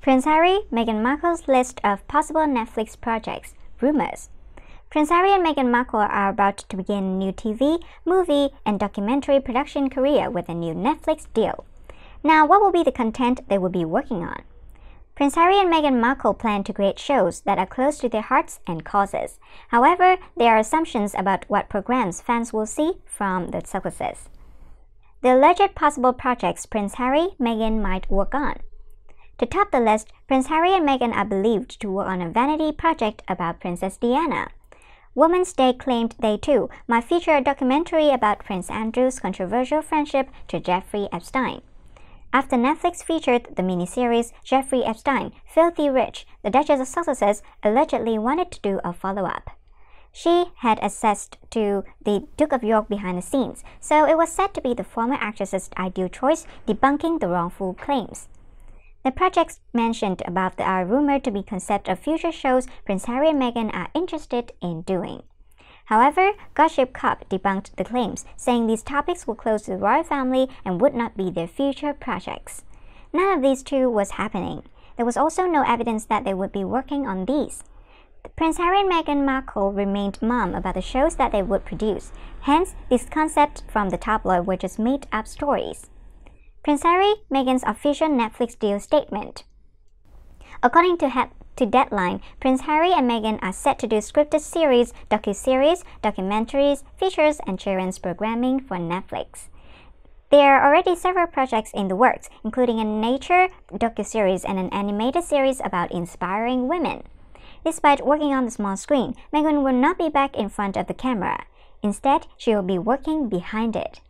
Prince Harry, Meghan Markle's list of possible Netflix projects, rumors. Prince Harry and Meghan Markle are about to begin a new TV, movie, and documentary production career with a new Netflix deal. Now, what will be the content they will be working on? Prince Harry and Meghan Markle plan to create shows that are close to their hearts and causes. However, there are assumptions about what programs fans will see from the successes. The alleged possible projects Prince Harry, Meghan might work on. To top the list, Prince Harry and Meghan are believed to work on a vanity project about Princess Diana. Women's Day claimed they too might feature a documentary about Prince Andrew's controversial friendship to Jeffrey Epstein. After Netflix featured the miniseries Jeffrey Epstein, Filthy Rich, the Duchess of Sussex allegedly wanted to do a follow-up. She had access to the Duke of York behind the scenes, so it was said to be the former actress's ideal choice debunking the wrongful claims. The projects mentioned above are rumored to be concept of future shows Prince Harry and Meghan are interested in doing. However, Gossip Cup debunked the claims, saying these topics were close to the royal family and would not be their future projects. None of these two was happening. There was also no evidence that they would be working on these. Prince Harry and Meghan Markle remained mum about the shows that they would produce. Hence, these concepts from the tabloid were just made-up stories. Prince Harry, Meghan's official Netflix deal statement. According to to Deadline, Prince Harry and Meghan are set to do scripted series, docu-series, documentaries, features, and children's programming for Netflix. There are already several projects in the works, including a nature docu-series and an animated series about inspiring women. Despite working on the small screen, Meghan will not be back in front of the camera. Instead, she will be working behind it.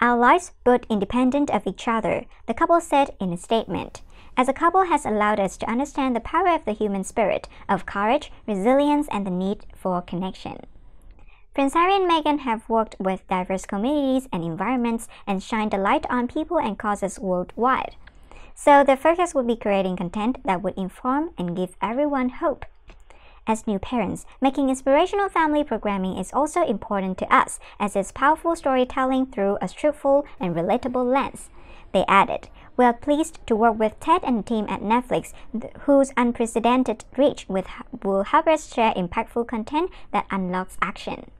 Allies but independent of each other, the couple said in a statement. As a couple has allowed us to understand the power of the human spirit, of courage, resilience, and the need for connection. Prince Harry and Meghan have worked with diverse communities and environments and shined a light on people and causes worldwide. So their focus would be creating content that would inform and give everyone hope as new parents, making inspirational family programming is also important to us as it's powerful storytelling through a truthful and relatable lens. They added, we are pleased to work with Ted and the team at Netflix, whose unprecedented reach will help us share impactful content that unlocks action.